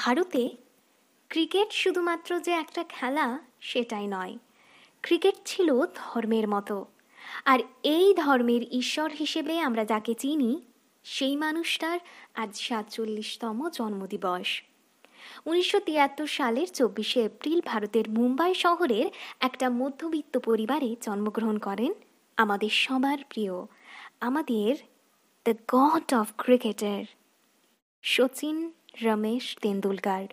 ভারতে ক্রিকেট শুধুমাত্র যে একটা খেলা সেটাই নয় ক্রিকেট ছিল ধর্মের মতো আর এই ধর্মের ঈশ্বর হিসেবে আমরা যাকে চিনি সেই মানুষটার আজ সাতচল্লিশতম জন্মদিবস উনিশশো তিয়াত্তর সালের চব্বিশে এপ্রিল ভারতের মুম্বাই শহরের একটা মধ্যবিত্ত পরিবারে জন্মগ্রহণ করেন আমাদের সবার প্রিয় আমাদের the god of cricketer Sachin Ramesh Tendulkar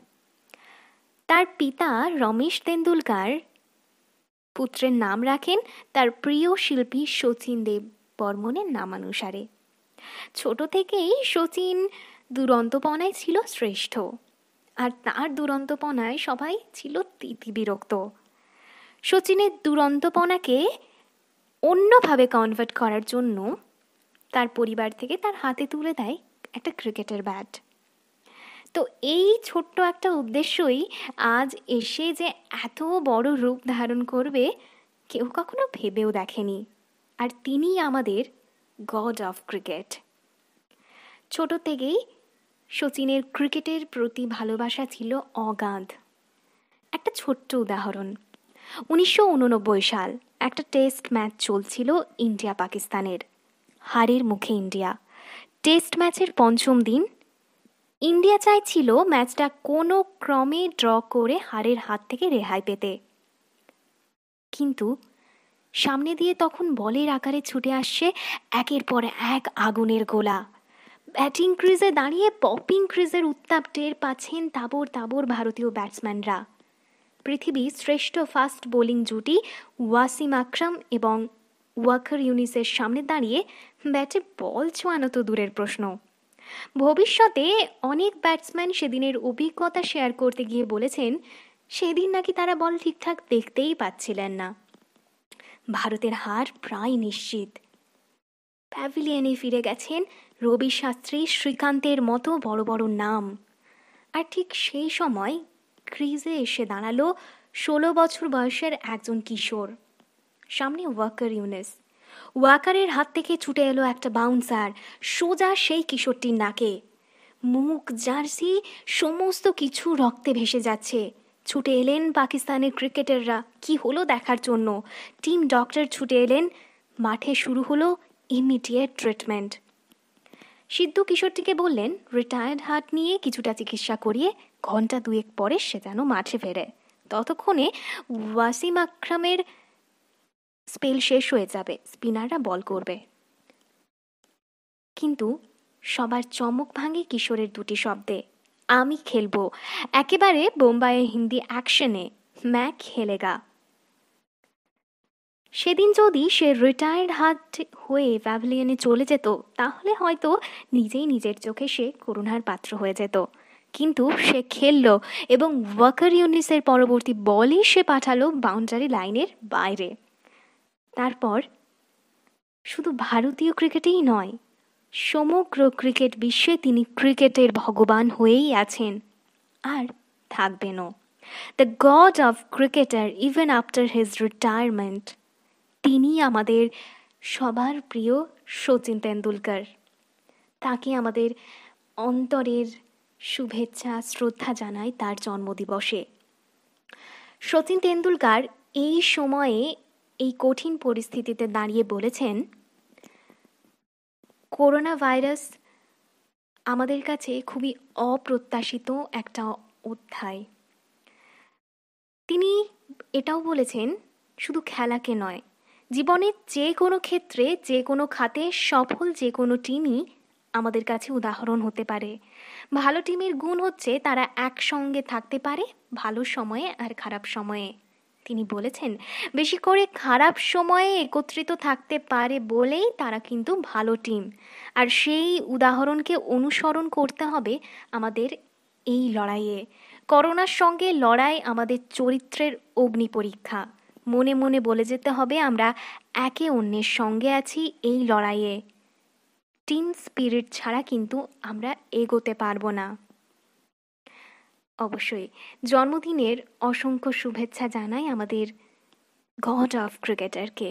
তার পিতা রমেশ তেন্ডুলকার পুত্রের নাম রাখেন তার প্রিয় শিল্পী শচীন দেব বর্মনের নামানুসারে ছোট থেকেই শচীন দুরন্তপনায় ছিল শ্রেষ্ঠ আর তার দুরন্তপনায় সবাই ছিল তিতিবিরক্ত শচীনের দুরন্তপনাকে অন্যভাবে কনভার্ট করার জন্য তার পরিবার থেকে তার হাতে তুলে দেয় একটা ক্রিকেটের ব্যাট তো এই ছোট্ট একটা উদ্দেশ্যই আজ এসে যে এত বড় রূপ ধারণ করবে কেউ কখনো ভেবেও দেখেনি আর তিনি আমাদের গড অফ ক্রিকেট ছোট থেকেই শচীনের ক্রিকেটের প্রতি ভালোবাসা ছিল অগাধ একটা ছোট্ট উদাহরণ উনিশশো সাল একটা টেস্ট ম্যাচ চলছিল ইন্ডিয়া পাকিস্তানের হারের মুখে ইন্ডিয়া টেস্ট ম্যাচের পঞ্চম দিন ইন্ডিয়া চাইছিল ম্যাচটা কোনো ক্রমে ড্র করে হারের হাত থেকে রেহাই পেতে কিন্তু সামনে দিয়ে তখন বলের আকারে ছুটে আসছে একের পর এক আগুনের গোলা ব্যাটিং ক্রিজে দাঁড়িয়ে পপিং ক্রিজের উত্তাপ টের পাচ্ছেন তাবর তাবর ভারতীয় ব্যাটসম্যানরা পৃথিবীর শ্রেষ্ঠ ফাস্ট বোলিং জুটি ওয়াসিম আকরাম এবং ওয়াকার ইউনিসের সামনে দাঁড়িয়ে ব্যাটে বল ছোঁয়ানো তো দূরের প্রশ্ন ভবিষ্যতে অনেক ব্যাটসম্যান সেদিনের অভিজ্ঞতা শেয়ার করতে গিয়ে বলেছেন সেদিন নাকি তারা বল ঠিকঠাক দেখতেই পাচ্ছিলেন না ভারতের হার প্রায় নিশ্চিত প্যাভিলিয়নে ফিরে গেছেন রবি শাস্ত্রী শ্রীকান্তের মতো বড় বড় নাম আর ঠিক সেই সময় ক্রিজে এসে দাঁড়ালো ষোলো বছর বয়সের একজন কিশোর সামনে ওয়াকার ইউনেস ওয়াকারের হাত থেকে ছুটে এলো একটা বাউন্সার সোজা সেই কিশোরটির নাকে মুখ জার্সি সমস্ত কিছু রক্তে ভেসে যাচ্ছে ছুটে এলেন পাকিস্তানের ক্রিকেটাররা কি হলো দেখার জন্য টিম ডক্টর ছুটে এলেন মাঠে শুরু হলো ইমিডিয়েট ট্রিটমেন্ট সিদ্ধু কিশোরটিকে বললেন রিটায়ার্ড হার্ট নিয়ে কিছুটা চিকিৎসা করিয়ে ঘন্টা দুয়েক পরে সে যেন মাঠে ফেরে ততক্ষণে ওয়াসিম আকরামের স্পেল শেষ হয়ে যাবে স্পিনাররা বল করবে কিন্তু সবার চমক ভাঙে কিশোরের দুটি শব্দে আমি খেলবো একেবারে বোম্বাইয়ের হিন্দি অ্যাকশনে ম্যাক খেলেগা সেদিন যদি সে রিটায়ার্ড হার্ট হয়ে প্যাভিলিয়নে চলে যেত তাহলে হয়তো নিজেই নিজের চোখে সে করুণার পাত্র হয়ে যেত কিন্তু সে খেলল এবং ওয়াকার ইউনিসের পরবর্তী বলই সে পাঠালো বাউন্ডারি লাইনের বাইরে তারপর শুধু ভারতীয় ক্রিকেটেই নয় সমগ্র ক্রিকেট বিশ্বে তিনি ক্রিকেটের ভগবান হয়েই আছেন আর থাকবেনও the god of cricketer even after his retirement তিনি আমাদের সবার প্রিয় সচিন তেন্ডুলকার তাকে আমাদের অন্তরের শুভেচ্ছা শ্রদ্ধা জানায় তার জন্মদিবসে সচিন তেন্ডুলকার এই সময়ে এই কঠিন পরিস্থিতিতে দাঁড়িয়ে বলেছেন করোনা ভাইরাস আমাদের কাছে খুবই অপ্রত্যাশিত একটা অধ্যায় তিনি এটাও বলেছেন শুধু খেলাকে নয় জীবনের যে কোনো ক্ষেত্রে যে কোনো খাতে সফল যে কোনো টিমই আমাদের কাছে উদাহরণ হতে পারে ভালো টিমের গুণ হচ্ছে তারা একসঙ্গে থাকতে পারে ভালো সময়ে আর খারাপ সময়ে তিনি বলেছেন বেশি করে খারাপ সময়ে একত্রিত থাকতে পারে বলেই তারা কিন্তু ভালো টিম আর সেই উদাহরণকে অনুসরণ করতে হবে আমাদের এই লড়াইয়ে করোনার সঙ্গে লড়াই আমাদের চরিত্রের অগ্নি পরীক্ষা মনে মনে বলে যেতে হবে আমরা একে অন্যের সঙ্গে আছি এই লড়াইয়ে টিম স্পিরিট ছাড়া কিন্তু আমরা এগোতে পারবো না অবশ্যই জন্মদিনের অসংখ্য শুভেচ্ছা জানাই আমাদের গড অফ ক্রিকেটারকে